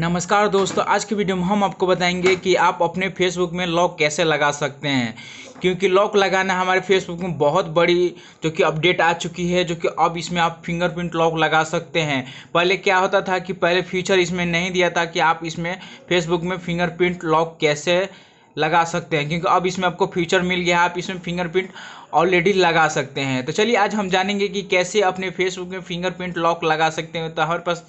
नमस्कार दोस्तों आज की वीडियो में हम आपको बताएंगे कि आप अपने फेसबुक में लॉक कैसे लगा सकते हैं क्योंकि लॉक लगाना हमारे फेसबुक में बहुत बड़ी जो कि अपडेट आ चुकी है जो कि अब इसमें आप फिंगरप्रिंट लॉक लगा सकते हैं पहले क्या होता था कि पहले फ्यूचर इसमें नहीं दिया था कि आप इसमें फेसबुक में फिंगरप्रिंट लॉक कैसे लगा सकते हैं क्योंकि अब इसमें आपको फ्यूचर मिल गया है आप इसमें फिंगरप्रिंट ऑलरेडी लगा सकते हैं तो चलिए आज हम जानेंगे कि कैसे अपने फेसबुक में फिंगरप्रिंट लॉक लगा सकते हैं तो हमारे पास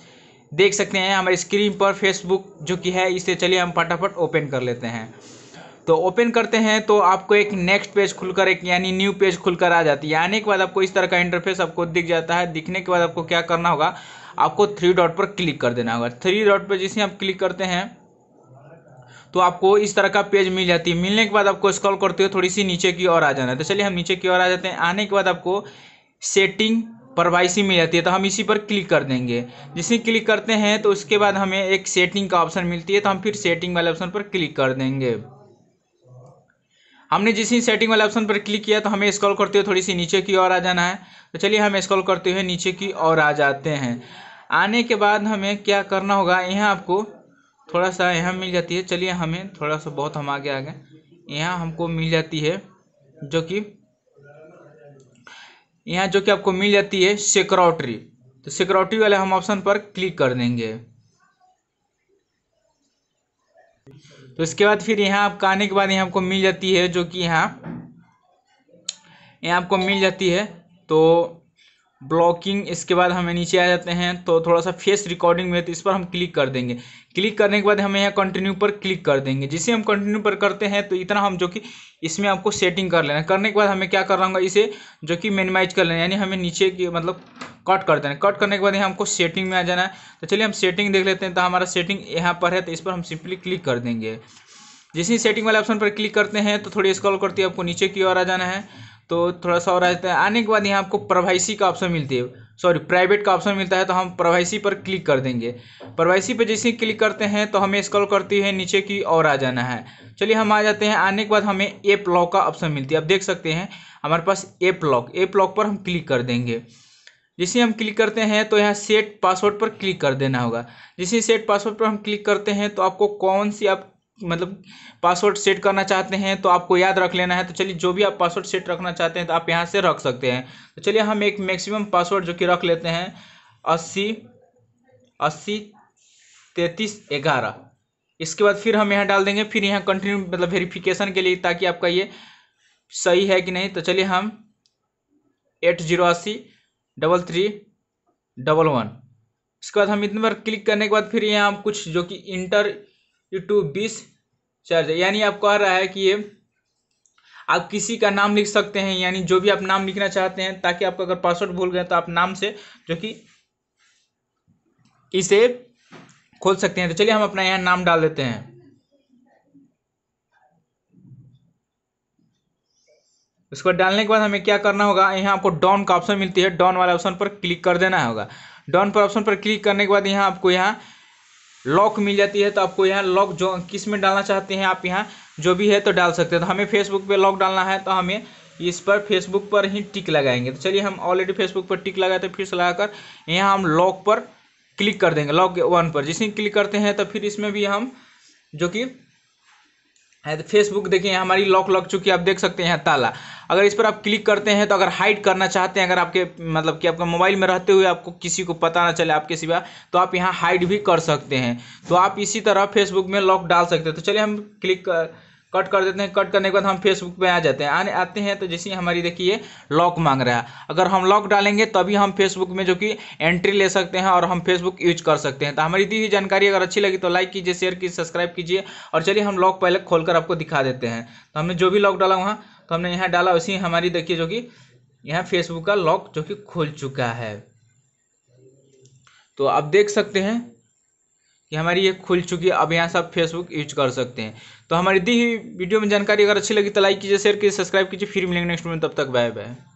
देख सकते हैं हमारी स्क्रीन पर फेसबुक जो कि है इसे चलिए हम फटाफट ओपन कर लेते हैं तो ओपन करते हैं तो आपको एक नेक्स्ट पेज खुलकर एक यानी न्यू पेज खुलकर आ जाती है आने के बाद आपको इस तरह का इंटरफेस आपको दिख जाता है दिखने के बाद आपको क्या करना होगा आपको थ्री डॉट पर क्लिक कर देना होगा थ्री डॉट पर जिसे आप क्लिक करते हैं तो आपको इस तरह का पेज मिल जाती है मिलने के बाद आपको स्क्रॉल करते हुए थोड़ी सी नीचे की ओर आ जाना है तो चलिए हम नीचे की ओर आ जाते हैं आने के बाद आपको सेटिंग परवाइसी मिल जाती है तो हम इसी पर क्लिक कर देंगे जिसे क्लिक करते हैं तो उसके बाद हमें एक सेटिंग का ऑप्शन मिलती है तो हम फिर सेटिंग वाले ऑप्शन पर क्लिक कर देंगे हमने जिस ही सेटिंग वाले ऑप्शन पर क्लिक किया तो हमें स्क्रॉल करते हुए थोड़ी सी नीचे की ओर आ जाना है तो चलिए हम स्क्रॉल करते हुए नीचे की ओर आ जाते हैं आने के बाद हमें क्या करना होगा यहाँ आपको थोड़ा सा यहाँ मिल जाती है चलिए हमें थोड़ा सा बहुत हम आगे आ गए यहाँ हमको मिल जाती है जो कि यहाँ जो कि आपको मिल जाती है सिक्योरिटी तो सिक्योरिटी वाले हम ऑप्शन पर क्लिक कर देंगे तो इसके बाद फिर यहाँ आपका आने के बाद यहाँ आपको मिल जाती है जो कि यहाँ यहाँ आपको मिल जाती है तो ब्लॉकिंग इसके बाद हमें नीचे आ जाते हैं तो थोड़ा सा फेस रिकॉर्डिंग में तो इस पर हम क्लिक कर देंगे क्लिक करने के बाद हमें यहाँ कंटिन्यू पर क्लिक कर देंगे जिसे हम कंटिन्यू पर करते हैं तो इतना हम जो कि इसमें आपको सेटिंग कर लेना करने के बाद हमें क्या करना होगा इसे जो कि मिनिमाइज कर लेना यानी हमें नीचे की मतलब कट कर देना कट करने के बाद यहाँ हमको सेटिंग में आ जाना है तो चलिए हम सेटिंग देख लेते हैं तो हमारा सेटिंग यहाँ पर है तो इस पर हम सिंपली क्लिक कर देंगे जिस ही सेटिंग वाले ऑप्शन पर क्लिक करते हैं तो थोड़ी स्क्रॉल करती है आपको नीचे की ओर आ जाना है तो थोड़ा सा और आ जाता है आने के बाद यहाँ आपको प्रवाइसी का ऑप्शन मिलती है सॉरी प्राइवेट का ऑप्शन मिलता है तो हम प्रवाइसी पर क्लिक कर देंगे प्रवाइसी पर जैसे क्लिक करते हैं तो हमें स्कॉल करती है नीचे की और आ जाना है चलिए हम आ जाते हैं आने के बाद हमें एप लॉक का ऑप्शन मिलती है आप देख सकते हैं हमारे पास एप लॉक एप लॉक पर हम क्लिक कर देंगे जैसे हम क्लिक करते हैं तो यहाँ सेट पासवर्ड पर क्लिक कर देना होगा जैसे सेट पासवर्ड पर हम क्लिक करते हैं तो आपको कौन सी आप मतलब पासवर्ड सेट करना चाहते हैं तो आपको याद रख लेना है तो चलिए जो भी आप पासवर्ड सेट रखना चाहते हैं तो आप यहाँ से रख सकते हैं तो चलिए हम एक मैक्सिमम पासवर्ड जो कि रख लेते हैं अस्सी अस्सी तैतीस ग्यारह इसके बाद फिर हम यहाँ डाल देंगे फिर यहाँ कंटिन्यू मतलब वेरिफिकेशन के लिए ताकि आपका ये सही है कि नहीं तो चलिए हम एट जीरो अस्सी डबल थ्री डबल वन इसके बाद हम इतने बार क्लिक करने के बाद फिर यहाँ कुछ जो कि इंटर यू टू बीस चार्ज है यानी आप कह रहा है कि ये आप किसी का नाम लिख सकते हैं यानी जो भी आप नाम लिखना चाहते हैं ताकि आपको अगर पासवर्ड भूल गए तो आप नाम से जो कि इसे खोल सकते हैं तो चलिए हम अपना यहाँ नाम डाल देते हैं उसके बाद डालने के बाद हमें क्या करना होगा यहाँ आपको डॉन का ऑप्शन मिलती है डॉन वाला ऑप्शन पर क्लिक कर देना होगा डॉन पर ऑप्शन पर क्लिक करने के बाद यहाँ आपको यहाँ लॉक मिल जाती है तो आपको यहाँ लॉक जो किस में डालना चाहते हैं आप यहाँ जो भी है तो डाल सकते हैं तो हमें फेसबुक पे लॉक डालना है तो हमें इस पर फेसबुक पर ही टिक लगाएंगे तो चलिए हम ऑलरेडी फेसबुक पर टिक लगाए थे तो फिर से लगाकर यहाँ हम लॉक पर क्लिक कर देंगे लॉक वन पर जिसे क्लिक करते हैं तो फिर इसमें भी हम जो कि है तो फेसबुक देखिए हमारी लॉक लग चुकी है आप देख सकते हैं ताला अगर इस पर आप क्लिक करते हैं तो अगर हाइड करना चाहते हैं अगर आपके मतलब कि आपका मोबाइल में रहते हुए आपको किसी को पता ना चले आपके सिवा तो आप यहाँ हाइड भी कर सकते हैं तो आप इसी तरह फेसबुक में लॉक डाल सकते हैं तो चलिए हम क्लिक कर कट कर देते हैं कट करने के बाद हम फेसबुक पे आ जाते हैं आने आते हैं तो जैसे हमारी देखिए लॉक मांग रहा है अगर हम लॉक डालेंगे तभी हम फेसबुक में जो कि एंट्री ले सकते हैं और हम फेसबुक यूज कर सकते हैं तो हमारी दी हुई जानकारी अगर अच्छी लगी तो लाइक कीजिए शेयर कीजिए सब्सक्राइब कीजिए और चलिए हम लॉक पहले खोल आपको दिखा देते हैं तो हमने जो भी लॉक डाला वहाँ तो हमने यहाँ डाला उसी हमारी देखिए जो कि यहाँ फेसबुक का लॉक जो कि खुल चुका है तो आप देख सकते हैं कि हमारी ये खुल चुकी है अब यहाँ से आप फेसबुक यूज कर सकते हैं तो हमारी दी हुई वीडियो में जानकारी अगर अच्छी लगी तो लाइक कीजिए शेयर कीजिए सब्सक्राइब कीजिए फिर मिलेंगे नेक्स्ट में तब तक बाय बाय